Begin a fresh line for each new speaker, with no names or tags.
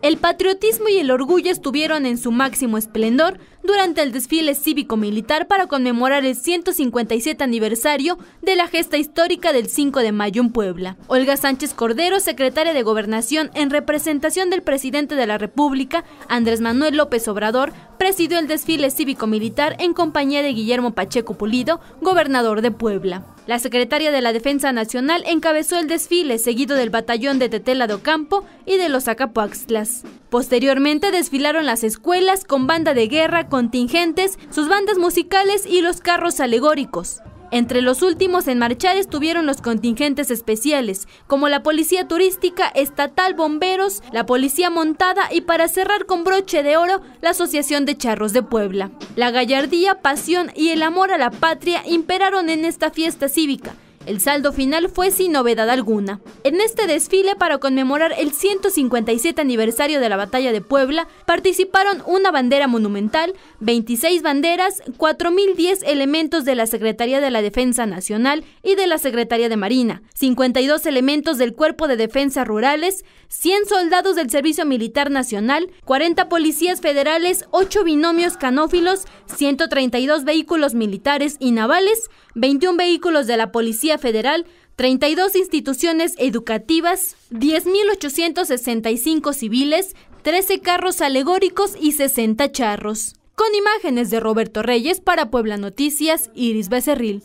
El patriotismo y el orgullo estuvieron en su máximo esplendor durante el desfile cívico-militar para conmemorar el 157 aniversario de la gesta histórica del 5 de mayo en Puebla. Olga Sánchez Cordero, secretaria de Gobernación en representación del presidente de la República, Andrés Manuel López Obrador, presidió el desfile cívico-militar en compañía de Guillermo Pacheco Pulido, gobernador de Puebla. La secretaria de la Defensa Nacional encabezó el desfile, seguido del batallón de Tetela de Ocampo y de los Acapuaxtlas. Posteriormente desfilaron las escuelas con banda de guerra contingentes, sus bandas musicales y los carros alegóricos. Entre los últimos en marchar estuvieron los contingentes especiales, como la Policía Turística, Estatal Bomberos, la Policía Montada y para cerrar con broche de oro, la Asociación de Charros de Puebla. La gallardía, pasión y el amor a la patria imperaron en esta fiesta cívica el saldo final fue sin novedad alguna. En este desfile para conmemorar el 157 aniversario de la Batalla de Puebla, participaron una bandera monumental, 26 banderas, 4.010 elementos de la Secretaría de la Defensa Nacional y de la Secretaría de Marina, 52 elementos del Cuerpo de Defensa Rurales, 100 soldados del Servicio Militar Nacional, 40 policías federales, 8 binomios canófilos, 132 vehículos militares y navales, 21 vehículos de la Policía Federal, 32 instituciones educativas, 10.865 civiles, 13 carros alegóricos y 60 charros. Con imágenes de Roberto Reyes para Puebla Noticias, Iris Becerril.